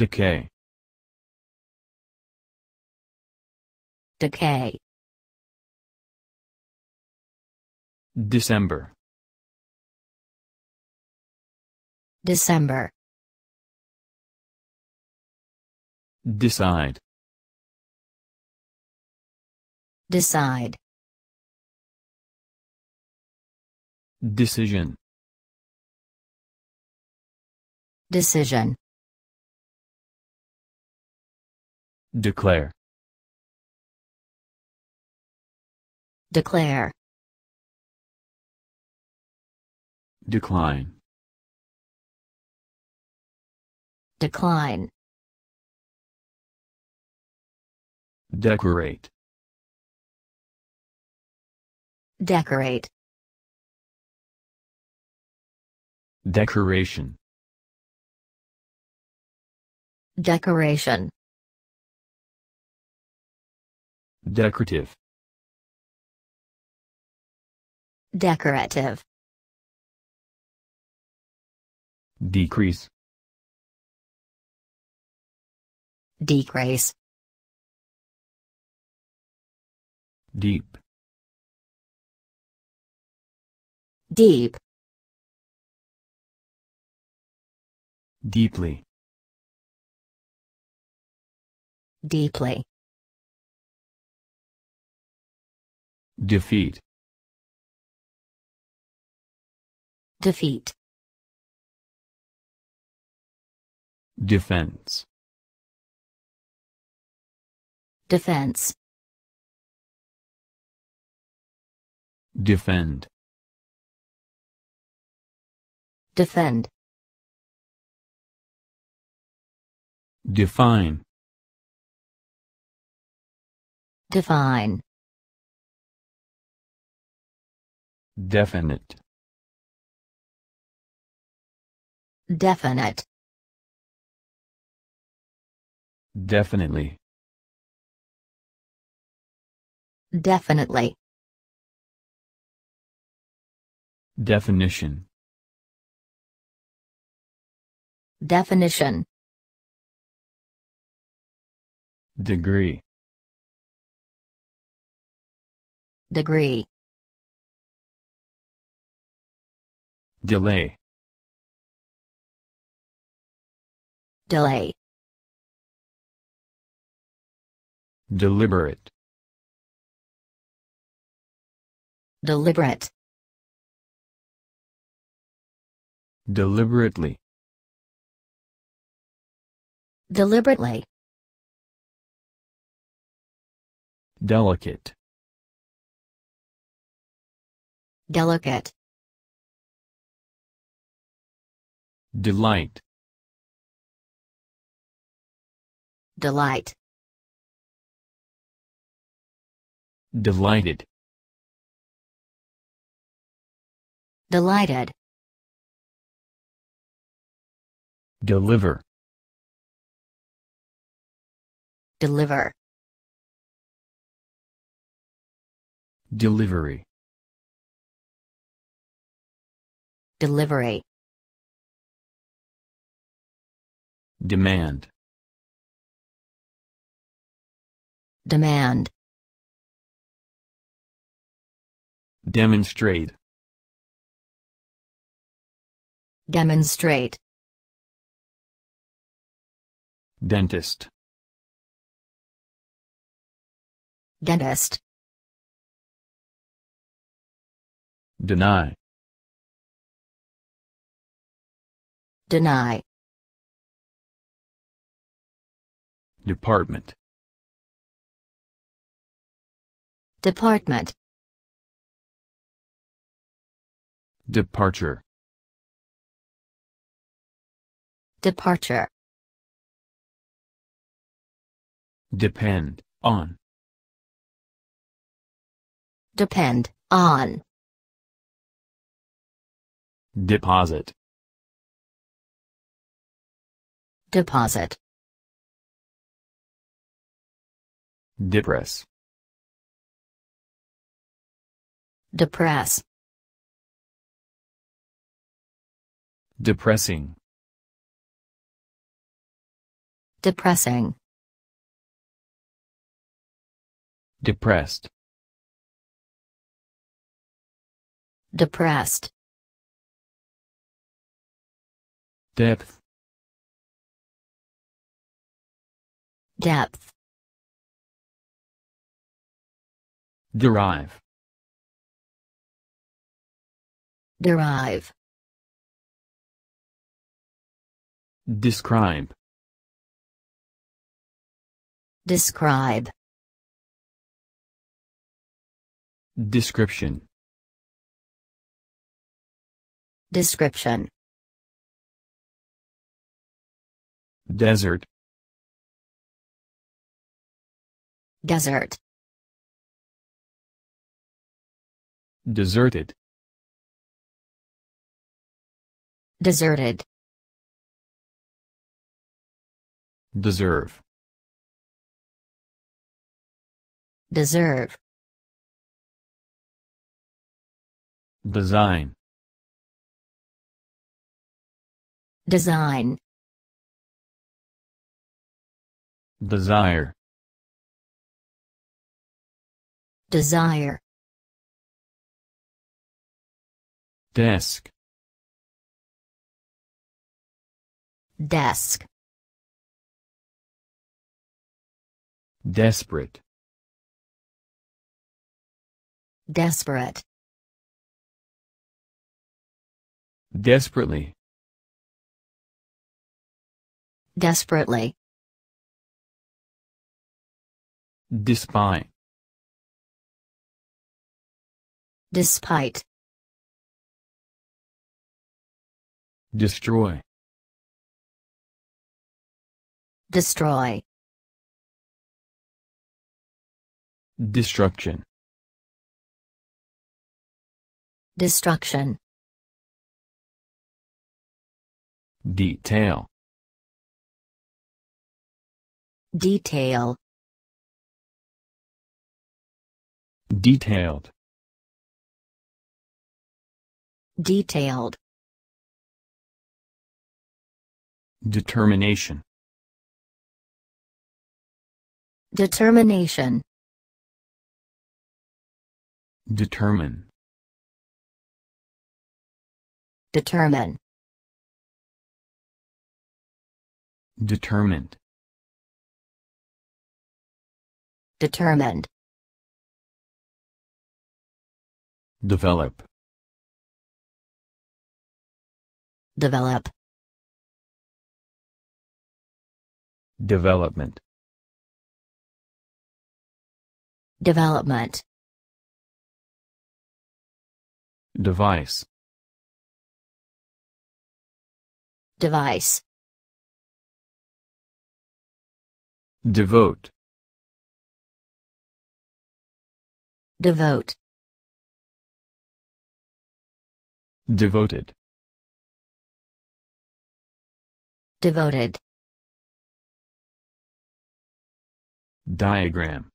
Decay. Decay. December. December. Decide. Decide. Decision. Decision. Declare. Declare. Decline. Decline. Decorate. Decorate. Decoration. Decoration. Decorative. Decorative. Decrease. Decrease. Deep. Deep. Deeply. Deeply. Defeat. Defeat. Defense. Defense. Defend. Defend. Define. Define. Definite. Definite. Definitely. Definitely. Definition. Definition. Degree. Degree. Delay. Delay. Deliberate. Deliberate. Deliberately. Deliberately. Delicate. Delicate. Delight. Delight. Delighted. Delighted. Deliver. Deliver. Delivery. Delivery. Demand. Demand. Demonstrate. Demonstrate. Dentist. Dentist. Deny. Deny. Department. Department. Departure. Departure. Depend on. Depend on. Deposit. Deposit. Depress. Depress. Depressing. Depressing. Depressed. Depressed. Depth. Depth. Derive. Derive. Describe. Describe. Description. Description. Desert. Desert. Deserted. Deserted. Deserve. Deserve. Design. Design. Desire. Desire. desk desk desperate desperate desperately desperately despite despite Destroy. Destroy. Destruction. Destruction. Detail. Detail. Detailed. Detailed. Determination. Determination. Determine. Determine. Determined. Determined. Develop. Develop. Development Development Device Device Devote Devote Devoted Devoted Diagram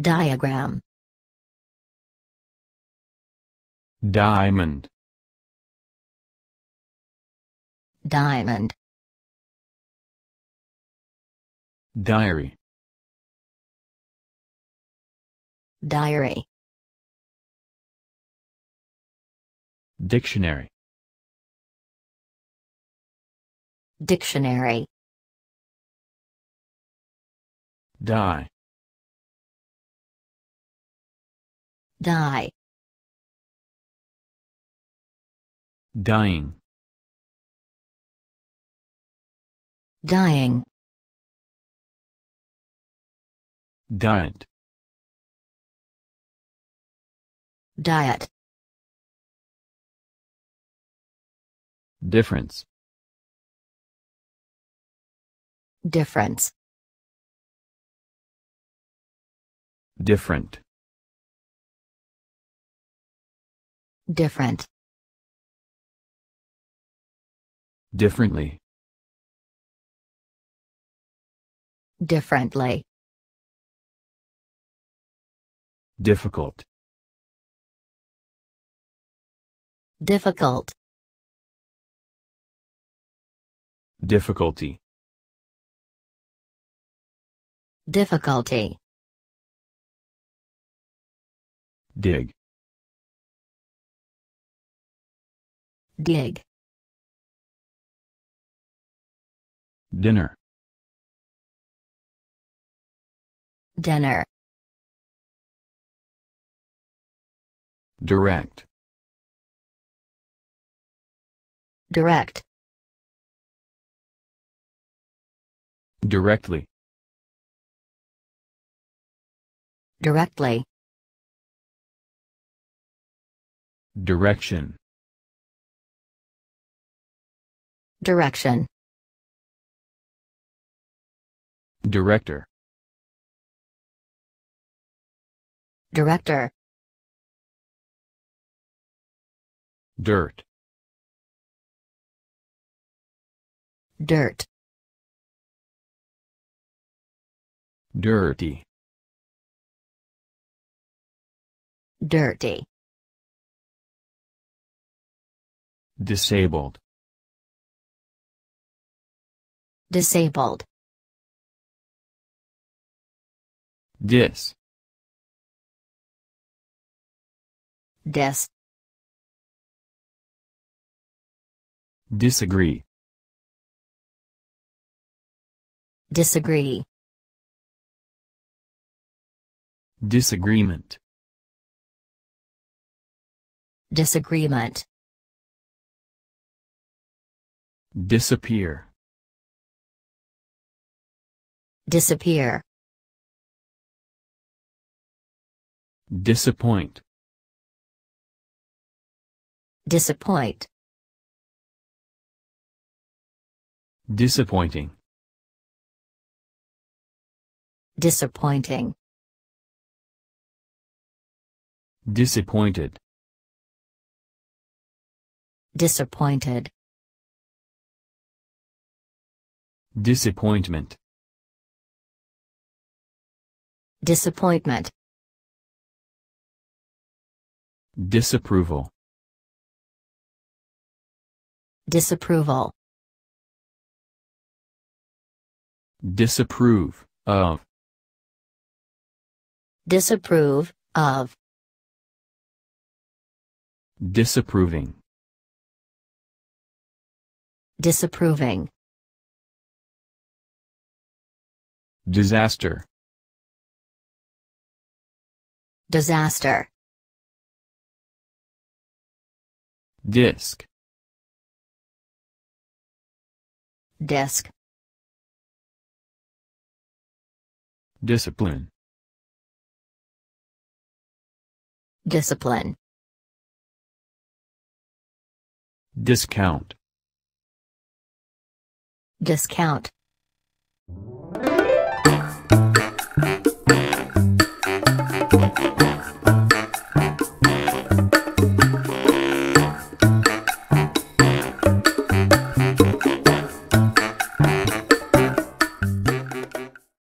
Diagram Diamond Diamond Diary Diary Dictionary Dictionary Die. Die. Dying. Dying. Diet. Diet. Difference. Difference. Different. Different. Differently. Differently. Difficult. Difficult. Difficulty. Difficulty. dig dig dinner dinner direct direct directly directly Direction. Direction. Director. Director. Dirt. Dirt. Dirty. Dirty. Disabled. Disabled. Dis. Dis. Disagree. Disagree. Disagreement. Disagreement. Disappear. Disappear. Disappoint. Disappoint. Disappointing. Disappointing. Disappointed. Disappointed. Disappointment. Disappointment. Disapproval. Disapproval. Disapprove of. Disapprove of. Disapproving. Disapproving. Disaster Disaster Disc Disc Discipline Discipline Discount Discount